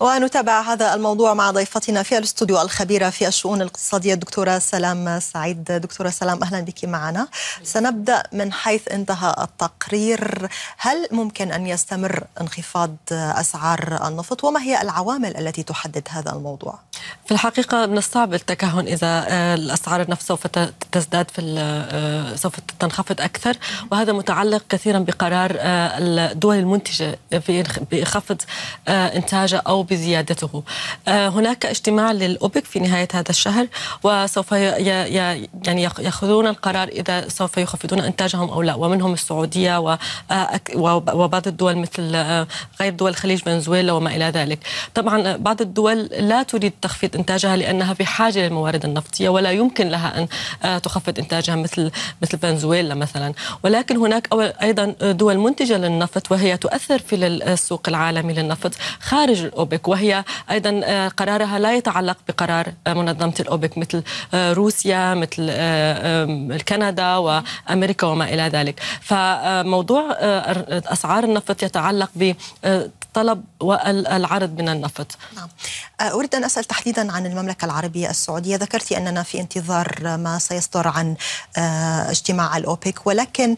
ونتابع هذا الموضوع مع ضيفتنا في الاستوديو الخبيرة في الشؤون الاقتصادية الدكتورة سلام سعيد دكتورة سلام أهلا بك معنا سنبدأ من حيث انتهى التقرير هل ممكن أن يستمر انخفاض أسعار النفط وما هي العوامل التي تحدد هذا الموضوع؟ في الحقيقة من الصعب التكهن إذا آه، الأسعار النفط سوف تزداد في آه، سوف تنخفض أكثر وهذا متعلق كثيرا بقرار آه، الدول المنتجة في بخفض إنتاجها أو بزيادته آه، هناك اجتماع للأوبك في نهاية هذا الشهر وسوف يعني يأخذون القرار إذا سوف يخفضون إنتاجهم أو لا ومنهم السعودية آه، وبعض الدول مثل آه، غير دول الخليج فنزويلا وما إلى ذلك طبعا بعض الدول لا تريد تخفيض إنتاجها لأنها في حاجة للموارد النفطية ولا يمكن لها أن تخفض إنتاجها مثل مثل فنزويلا مثلا ولكن هناك أيضا دول منتجة للنفط وهي تؤثر في السوق العالمي للنفط خارج الأوبك الأوبك وهي أيضا آه، قرارها لا يتعلق بقرار آه، منظمة الأوبك مثل آه، روسيا مثل كندا وأمريكا وما إلى ذلك فموضوع أسعار النفط يتعلق ب طلب والعرض من النفط نعم. أريد أن أسأل تحديدا عن المملكة العربية السعودية ذكرت أننا في انتظار ما سيصدر عن اجتماع الأوبك ولكن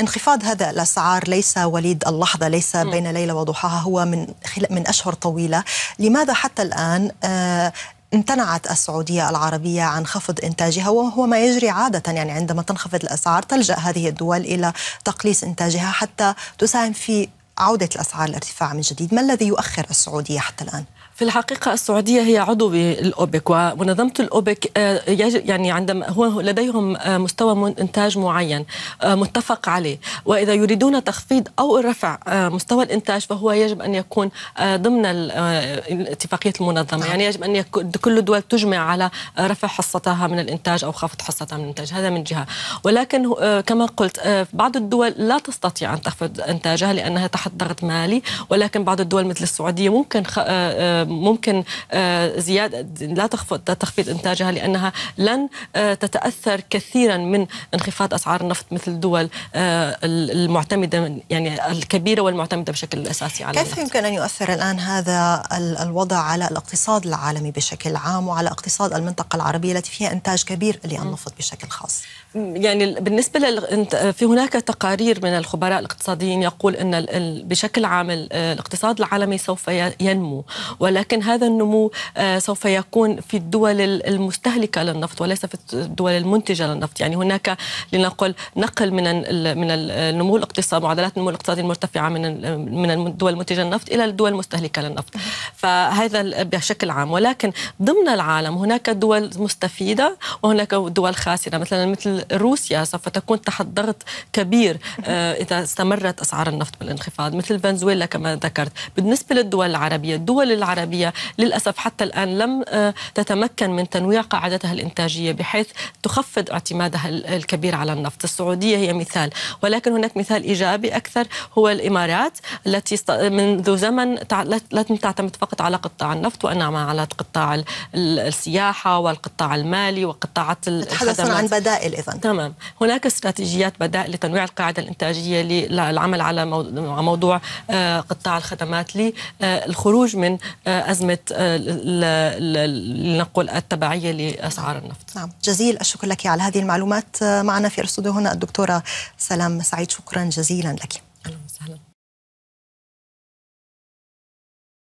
انخفاض هذا الاسعار ليس وليد اللحظه ليس بين ليله وضحاها هو من من اشهر طويله لماذا حتى الان آه، امتنعت السعودية العربية عن خفض إنتاجها وهو ما يجري عادة يعني عندما تنخفض الأسعار تلجأ هذه الدول إلى تقليص إنتاجها حتى تساهم في عودة الأسعار الارتفاع من جديد ما الذي يؤخر السعودية حتى الآن؟ في الحقيقة السعودية هي عضو بالأوبك ومنظمة الأوبك آه، يعني عندما هو لديهم آه، مستوى إنتاج معين آه، متفق عليه وإذا يريدون تخفيض أو رفع مستوى الإنتاج فهو يجب أن يكون ضمن اتفاقية المنظمة نعم. يعني يجب أن كل الدول تجمع على رفع حصتها من الإنتاج أو خفض حصتها من الإنتاج هذا من جهة ولكن كما قلت بعض الدول لا تستطيع أن تخفض إنتاجها لأنها تحت تحت ضغط مالي ولكن بعض الدول مثل السعوديه ممكن خ... آه، آه، ممكن آه، زياده لا تخفض تخفيض انتاجها لانها لن تتاثر كثيرا من انخفاض اسعار النفط مثل الدول المعتمده يعني الكبيره والمعتمده بشكل اساسي على كيف يمكن ان يؤثر الان هذا الوضع على الاقتصاد العالمي بشكل عام وعلى اقتصاد المنطقه العربيه التي فيها انتاج كبير للنفط بشكل خاص؟ يعني بالنسبه لل... في هناك تقارير من الخبراء الاقتصاديين يقول ان بشكل عام آه، الاقتصاد العالمي سوف ينمو ولكن هذا النمو آه، سوف يكون في الدول المستهلكة للنفط وليس في الدول المنتجة للنفط يعني هناك لنقل نقل من من النمو الاقتصادي معدلات النمو الاقتصادي المرتفعة من من الدول المنتجة للنفط إلى الدول المستهلكة للنفط فهذا بشكل عام ولكن ضمن العالم هناك دول مستفيدة وهناك دول خاسرة مثلا مثل روسيا سوف تكون تحت ضغط كبير آه، إذا استمرت أسعار النفط بالانخفاض بعض مثل فنزويلا كما ذكرت بالنسبة للدول العربية الدول العربية للأسف حتى الآن لم آه، تتمكن من تنويع قاعدتها الإنتاجية بحيث تخفض اعتمادها الكبير على النفط السعودية هي مثال ولكن هناك مثال إيجابي أكثر هو الإمارات التي منذ زمن لم تعتمد فقط على قطاع النفط وإنما على قطاع السياحة والقطاع المالي وقطاعات الخدمات عن بدائل إذا تمام هناك استراتيجيات بدائل لتنويع القاعدة الإنتاجية للعمل على موضوع موضوع آه، قطاع الخدمات للخروج آه، من آه، أزمة لنقل التبعية لأسعار النفط نعم جزيل الشكر لك على هذه المعلومات معنا في الاستوديو هنا الدكتورة سلام سعيد شكرا جزيلا لك أهلا وسهلا